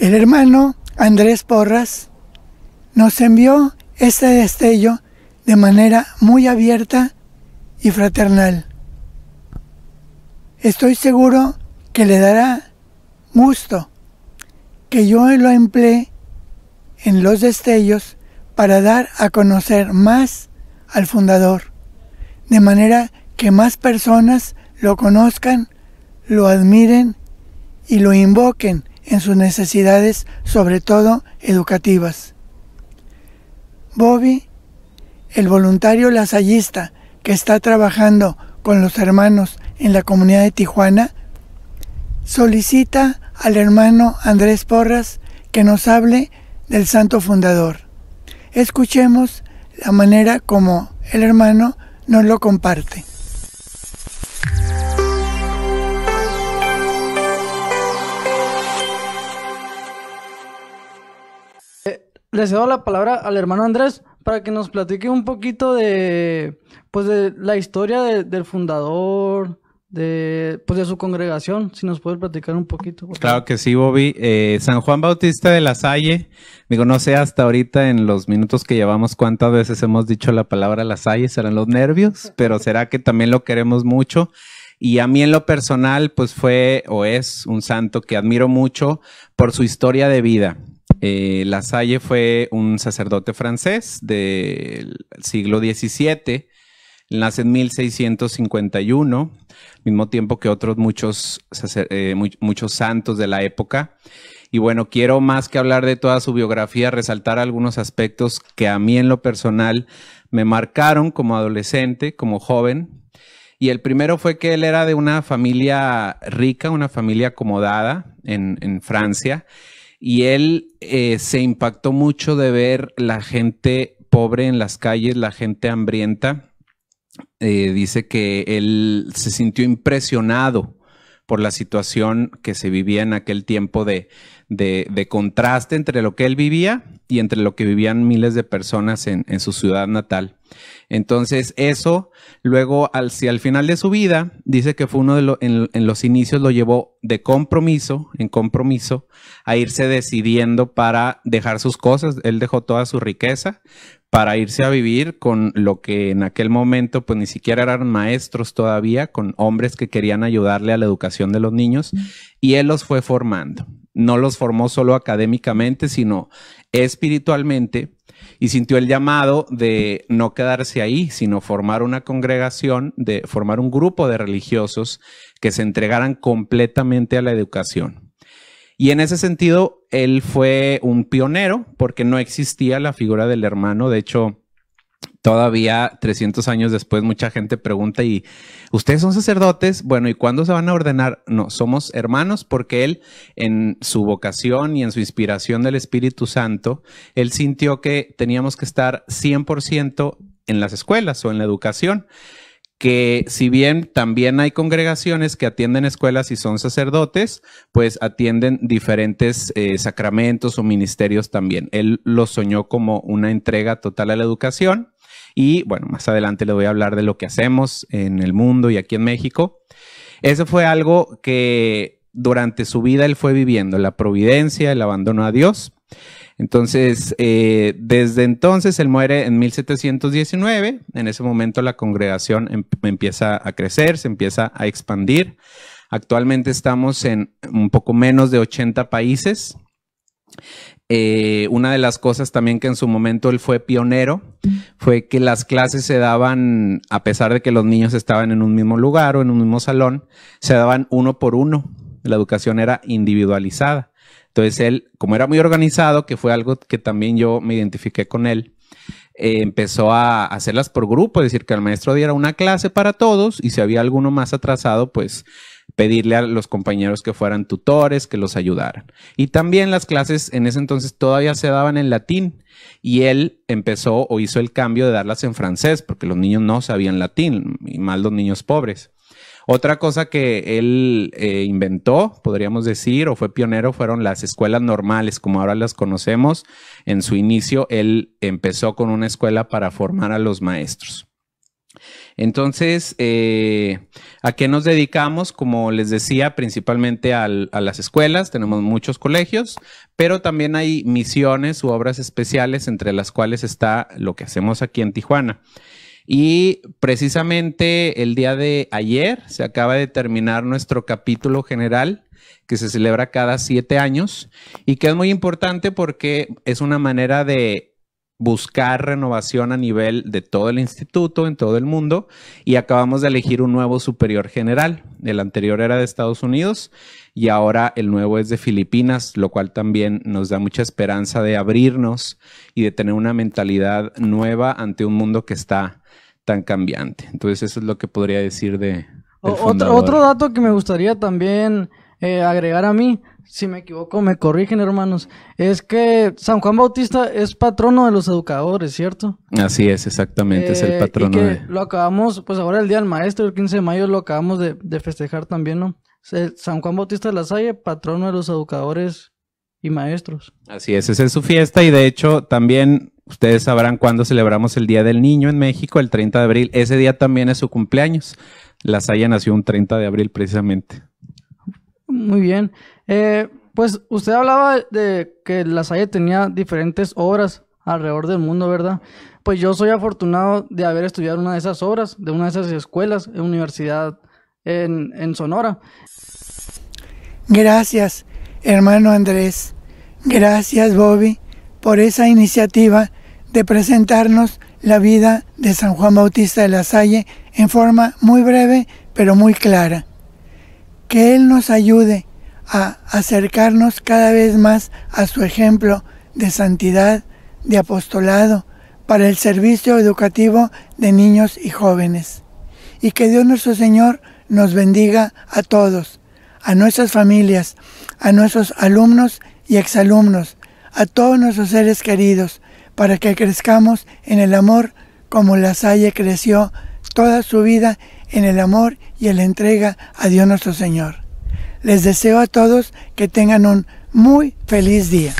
El hermano Andrés Porras nos envió este destello de manera muy abierta y fraternal. Estoy seguro que le dará gusto que yo lo emplee en los destellos para dar a conocer más al fundador, de manera que más personas lo conozcan, lo admiren y lo invoquen en sus necesidades, sobre todo educativas. Bobby, el voluntario lasallista que está trabajando con los hermanos en la comunidad de Tijuana, solicita al hermano Andrés Porras que nos hable del Santo Fundador. Escuchemos la manera como el hermano nos lo comparte. le cedo la palabra al hermano Andrés para que nos platique un poquito de, pues de la historia del fundador, de, pues de su congregación, si nos puede platicar un poquito. Claro que sí, Bobby. Eh, San Juan Bautista de la Salle, digo, no sé hasta ahorita en los minutos que llevamos cuántas veces hemos dicho la palabra la Salle, serán los nervios, pero será que también lo queremos mucho. Y a mí en lo personal, pues fue o es un santo que admiro mucho por su historia de vida. Eh, la Salle fue un sacerdote francés del siglo XVII, nace en 1651, mismo tiempo que otros muchos, eh, muchos santos de la época. Y bueno, quiero más que hablar de toda su biografía, resaltar algunos aspectos que a mí en lo personal me marcaron como adolescente, como joven. Y el primero fue que él era de una familia rica, una familia acomodada en, Francia y él eh, se impactó mucho de ver la gente pobre en las calles, la gente hambrienta. Eh, dice que él se sintió impresionado por la situación que se vivía en aquel tiempo de, contraste entre lo que él vivía y entre lo que vivían miles de personas en su ciudad natal. Entonces, eso, luego, al, si al final de su vida, dice que fue uno de los, en, los inicios lo llevó de compromiso, en compromiso, a irse decidiendo para dejar sus cosas. Él dejó toda su riqueza para irse a vivir con lo que en aquel momento, pues ni siquiera eran maestros todavía, con hombres que querían ayudarle a la educación de los niños, y él los fue formando. No los formó solo académicamente, sino espiritualmente y sintió el llamado de no quedarse ahí, sino formar una congregación, de formar un grupo de religiosos que se entregaran completamente a la educación. Y en ese sentido, él fue un pionero porque no existía la figura del hermano. De hecho, todavía 300 años después mucha gente pregunta y ustedes son sacerdotes, bueno, ¿y cuándo se van a ordenar? No, somos hermanos porque él en su vocación y en su inspiración del Espíritu Santo, él sintió que teníamos que estar 100% en las escuelas o en la educación que si bien también hay congregaciones que atienden escuelas y son sacerdotes, pues atienden diferentes eh, sacramentos o ministerios también. Él lo soñó como una entrega total a la educación y bueno, más adelante le voy a hablar de lo que hacemos en el mundo y aquí en México. Eso fue algo que durante su vida él fue viviendo, la providencia, el abandono a Dios. Entonces, eh, desde entonces él muere en 1719. En ese momento la congregación em, empieza a crecer, se empieza a expandir. Actualmente estamos en un poco menos de 80 países. Eh, una de las cosas también que en su momento él fue pionero fue que las clases se daban, a pesar de que los niños estaban en un mismo lugar o en un mismo salón, se daban uno por uno. La educación era individualizada. Entonces él, como era muy organizado, que fue algo que también yo me identifiqué con él, eh, empezó a hacerlas por grupo, es decir, que el maestro diera una clase para todos y si había alguno más atrasado, pues pedirle a los compañeros que fueran tutores, que los ayudaran. Y también las clases en ese entonces todavía se daban en latín y él empezó o hizo el cambio de darlas en francés porque los niños no sabían latín y mal los niños pobres. Otra cosa que él eh, inventó, podríamos decir, o fue pionero, fueron las escuelas normales, como ahora las conocemos. En su inicio, él empezó con una escuela para formar a los maestros. Entonces, eh, ¿a qué nos dedicamos? Como les decía, principalmente a las escuelas, tenemos muchos colegios, pero también hay misiones u obras especiales entre las cuales está lo que hacemos aquí en Tijuana. Y precisamente el día de ayer se acaba de terminar nuestro capítulo general que se celebra cada siete años y que es muy importante porque es una manera de buscar renovación a nivel de todo el instituto, en todo el mundo, y acabamos de elegir un nuevo superior general. El anterior era de Estados Unidos y ahora el nuevo es de Filipinas, lo cual también nos da mucha esperanza de abrirnos y de tener una mentalidad nueva ante un mundo que está tan cambiante. Entonces eso es lo que podría decir de... Otro, otro dato que me gustaría también eh, agregar a mí, si me equivoco me corrigen hermanos, es que San Juan Bautista es patrono de los educadores, ¿cierto? Así es, exactamente, es el eh, patrono. Y que de... Lo acabamos, pues ahora el Día del Maestro, el 15 de mayo, lo acabamos de, de festejar también, ¿no? San Juan Bautista de la Salle, patrono de los educadores y maestros. Así es, esa es su fiesta y de hecho también Ustedes sabrán cuándo celebramos el Día del Niño en México, el 30 de abril. Ese día también es su cumpleaños. La Saya nació un 30 de abril precisamente. Muy bien. Eh, pues usted hablaba de que La Saya tenía diferentes obras alrededor del mundo, ¿verdad? Pues yo soy afortunado de haber estudiado una de esas obras, de una de esas escuelas, en universidad en, en Sonora. Gracias, hermano Andrés. Gracias, Bobby, por esa iniciativa de presentarnos la vida de San Juan Bautista de la Salle en forma muy breve pero muy clara. Que Él nos ayude a acercarnos cada vez más a su ejemplo de santidad, de apostolado, para el servicio educativo de niños y jóvenes. Y que Dios nuestro Señor nos bendiga a todos, a nuestras familias, a nuestros alumnos y exalumnos, a todos nuestros seres queridos, para que crezcamos en el amor como la Salle creció toda su vida en el amor y en la entrega a Dios nuestro Señor. Les deseo a todos que tengan un muy feliz día.